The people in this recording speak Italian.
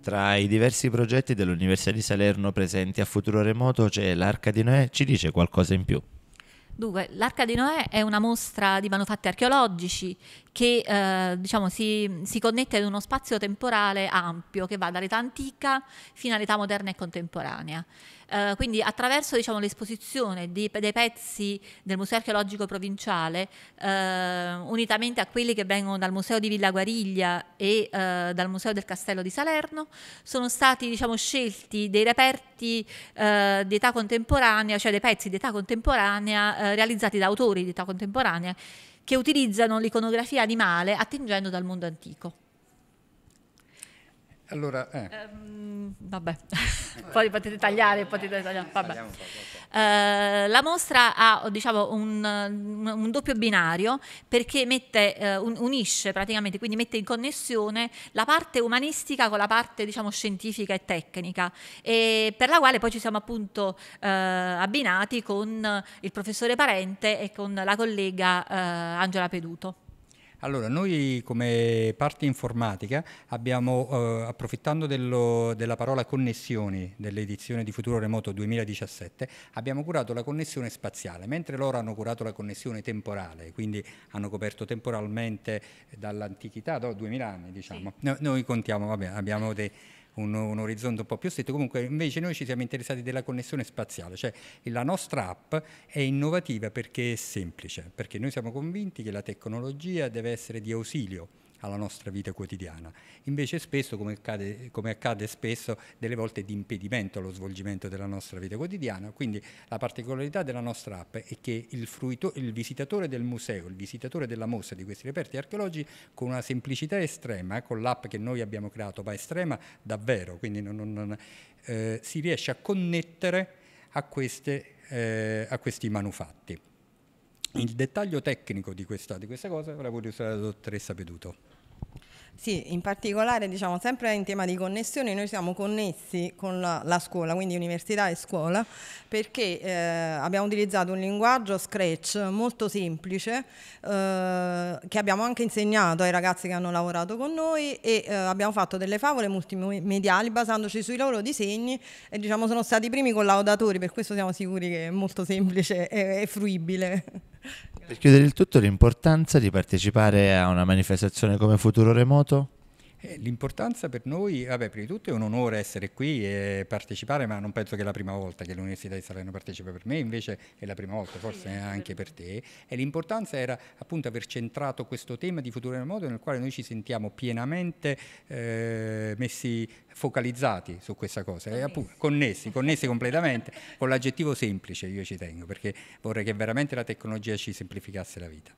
Tra i diversi progetti dell'Università di Salerno presenti a futuro remoto c'è l'Arca di Noè, ci dice qualcosa in più. Dunque, l'Arca di Noè è una mostra di manufatti archeologici che eh, diciamo, si, si, connette ad uno spazio temporale ampio che va dall'età antica fino all'età moderna e contemporanea. Eh, quindi attraverso diciamo, l'esposizione di, dei pezzi del Museo archeologico provinciale, eh, unitamente a quelli che vengono dal Museo di Villa Guariglia e eh, dal Museo del Castello di Salerno, sono stati diciamo, scelti dei reperti eh, di età contemporanea, cioè dei pezzi di età contemporanea eh, eh, realizzati da autori di età contemporanea che utilizzano l'iconografia animale attingendo dal mondo antico. Allora, eh. um, vabbè, poi potete tagliare, potete tagliare. Vabbè. Uh, la mostra ha diciamo, un, un, doppio binario perché mette, uh, un, unisce praticamente, quindi mette in connessione la parte umanistica con la parte diciamo, scientifica e tecnica, e per la quale poi ci siamo appunto uh, abbinati con il professore Parente e con la collega Angela Peduto. Allora, noi come parte informatica abbiamo, eh, approfittando dello, della parola connessioni dell'edizione di Futuro Remoto 2017, abbiamo curato la connessione spaziale, mentre loro hanno curato la connessione temporale, quindi hanno coperto temporalmente eh, dall'antichità, no, 2000 anni diciamo. Sì. No, noi contiamo, vabbè, abbiamo dei un, un orizzonte un po' più stretto, comunque invece noi ci siamo interessati della connessione spaziale, cioè la nostra app è innovativa perché è semplice, perché noi siamo convinti che la tecnologia deve essere di ausilio alla nostra vita quotidiana. Invece spesso, come accade, come accade spesso, delle volte di impedimento allo svolgimento della nostra vita quotidiana, quindi la particolarità della nostra app è che il, fruito, il visitatore del museo, il visitatore della mostra di questi reperti archeologici, con una semplicità estrema, eh, con l'app che noi abbiamo creato, ma estrema davvero, quindi non, non, non, eh, si riesce a connettere a, queste, eh, a questi manufatti. Il dettaglio tecnico di questa, di questa cosa ora voglio usare la dottoressa Peduto. Sì, in particolare diciamo sempre in tema di connessione, noi siamo connessi con la, la scuola, quindi università e scuola, perché eh, abbiamo utilizzato un linguaggio Scratch molto semplice eh, che abbiamo anche insegnato ai ragazzi che hanno lavorato con noi e eh, abbiamo fatto delle favole multimediali basandoci sui loro disegni e diciamo sono stati i primi collaudatori, per questo siamo sicuri che è molto semplice e, e fruibile. Per chiudere il tutto, l'importanza di partecipare a una manifestazione come Futuro Remoto? Eh, l'importanza per noi, vabbè, prima di tutto è un onore essere qui e partecipare, ma non penso che è la prima volta che l'Università di Salerno partecipa per me, invece è la prima volta, forse anche per te. E l'importanza era appunto aver centrato questo tema di futuro nel modo nel quale noi ci sentiamo pienamente eh, messi focalizzati su questa cosa, connessi, appunto, connessi, connessi completamente, con l'aggettivo semplice io ci tengo, perché vorrei che veramente la tecnologia ci semplificasse la vita.